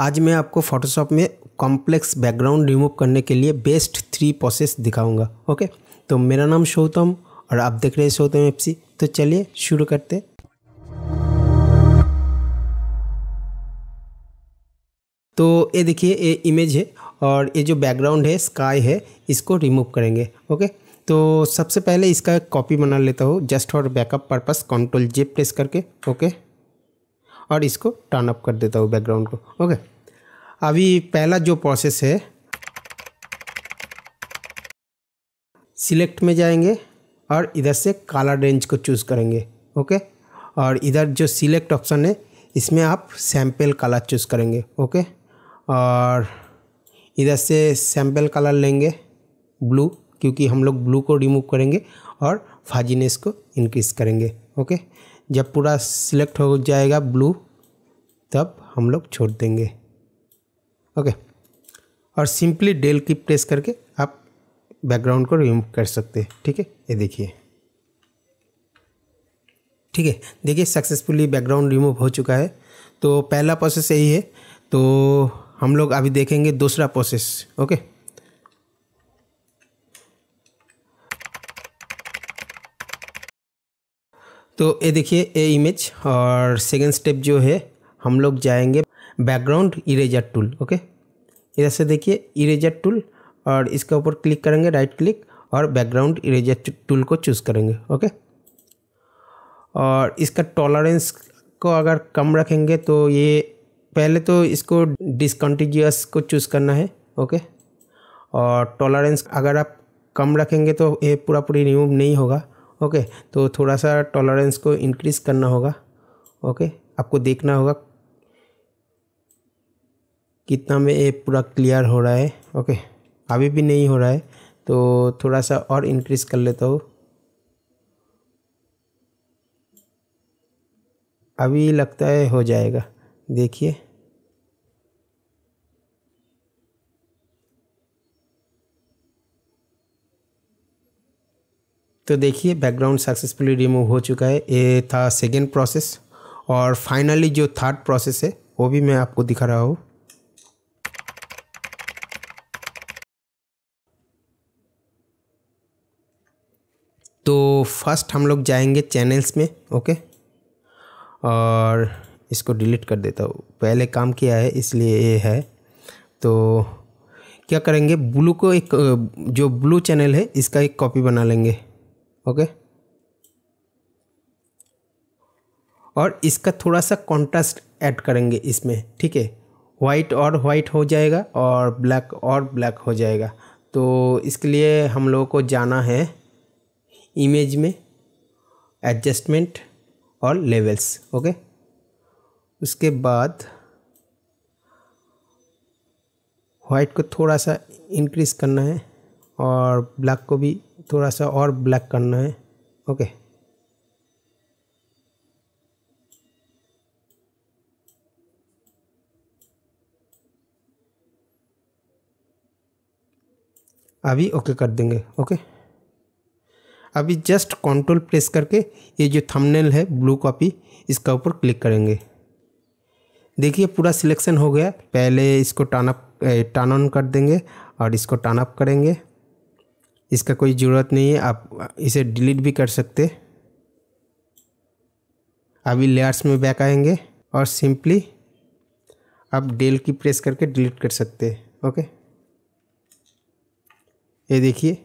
आज मैं आपको फोटोशॉप में कॉम्प्लेक्स बैकग्राउंड रिमूव करने के लिए बेस्ट थ्री प्रोसेस दिखाऊंगा ओके तो मेरा नाम शौतम और आप देख रहे हैं शौतम एफ तो चलिए शुरू करते तो ये देखिए ये इमेज है और ये जो बैकग्राउंड है स्काई है इसको रिमूव करेंगे ओके तो सबसे पहले इसका एक कॉपी बना लेता हूँ just for backup purpose control J press करके ओके और इसको टर्न अप कर देता हूँ बैकग्राउंड को ओके अभी पहला जो प्रोसेस है सिलेक्ट में जाएंगे और इधर से काला रेंज को चूज़ करेंगे ओके और इधर जो सिलेक्ट ऑप्शन है इसमें आप सैम्पल कलर चूज़ करेंगे ओके और इधर से सैम्पल कलर लेंगे ब्लू क्योंकि हम लोग ब्लू को रिमूव करेंगे और फाजीनेस को इंक्रीज़ करेंगे ओके जब पूरा सिलेक्ट हो जाएगा ब्लू तब हम लोग छोड़ देंगे ओके और सिंपली डेल की प्रेस करके आप बैकग्राउंड को रिमूव कर सकते हैं ठीक है ये देखिए ठीक है देखिए सक्सेसफुली बैकग्राउंड रिमूव हो चुका है तो पहला प्रोसेस यही है तो हम लोग अभी देखेंगे दूसरा प्रोसेस ओके तो ये देखिए ये इमेज और सेकेंड स्टेप जो है हम लोग जाएंगे बैकग्राउंड इरेजर टूल ओके इधर से देखिए इरेजर टूल और इसके ऊपर क्लिक करेंगे राइट क्लिक और बैकग्राउंड इरेजर टूल को चूज़ करेंगे ओके और इसका टॉलरेंस को अगर कम रखेंगे तो ये पहले तो इसको डिसकन्टीजियस को चूज़ करना है ओके और टॉलरेंस अगर आप कम रखेंगे तो ये पूरा पूरी रिमूव नहीं होगा ओके तो थोड़ा सा टॉलरेंस को इंक्रीज करना होगा ओके आपको देखना होगा कितना में ये पूरा क्लियर हो रहा है ओके अभी भी नहीं हो रहा है तो थोड़ा सा और इंक्रीज़ कर लेता हूँ अभी लगता है हो जाएगा देखिए तो देखिए बैकग्राउंड सक्सेसफुली रिमूव हो चुका है ये था सेकेंड प्रोसेस और फाइनली जो थर्ड प्रोसेस है वो भी मैं आपको दिखा रहा हूँ तो फर्स्ट हम लोग जाएंगे चैनल्स में ओके और इसको डिलीट कर देता हूँ पहले काम किया है इसलिए ये है तो क्या करेंगे ब्लू को एक जो ब्लू चैनल है इसका एक कॉपी बना लेंगे ओके और इसका थोड़ा सा कॉन्ट्रास्ट ऐड करेंगे इसमें ठीक है वाइट और वाइट हो जाएगा और ब्लैक और ब्लैक हो जाएगा तो इसके लिए हम लोगों को जाना है इमेज में एडजस्टमेंट और लेवल्स ओके उसके बाद वाइट को थोड़ा सा इंक्रीज़ करना है और ब्लैक को भी थोड़ा सा और ब्लैक करना है ओके अभी ओके कर देंगे ओके अभी जस्ट कंट्रोल प्रेस करके ये जो थंबनेल है ब्लू कॉपी इसका ऊपर क्लिक करेंगे देखिए पूरा सिलेक्शन हो गया पहले इसको टर्न अप टर्न ऑन कर देंगे और इसको टर्न अप करेंगे इसका कोई ज़रूरत नहीं है आप इसे डिलीट भी कर सकते अभी लेयर्स में बैक आएंगे और सिंपली आप डेल की प्रेस करके डिलीट कर सकते हैं ओके ये देखिए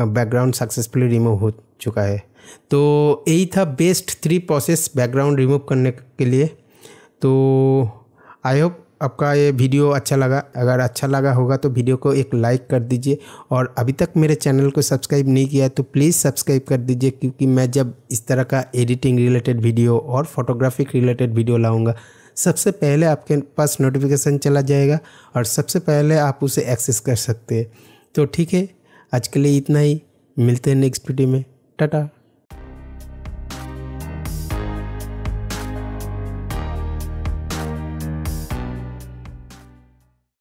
बैकग्राउंड सक्सेसफुली रिमूव हो चुका है तो यही था best three process background remove करने के लिए तो आई होप आपका ये वीडियो अच्छा लगा अगर अच्छा लगा होगा तो वीडियो को एक लाइक कर दीजिए और अभी तक मेरे चैनल को सब्सक्राइब नहीं किया है तो प्लीज़ सब्सक्राइब कर दीजिए क्योंकि मैं जब इस तरह का एडिटिंग रिलेटेड वीडियो और फोटोग्राफिक रिलेटेड वीडियो लाऊंगा सबसे पहले आपके पास नोटिफिकेशन चला जाएगा और सबसे पहले आप उसे एक्सेस कर सकते हैं तो ठीक है आज के लिए इतना ही मिलते हैं नेक्स्ट वीडियो में टाटा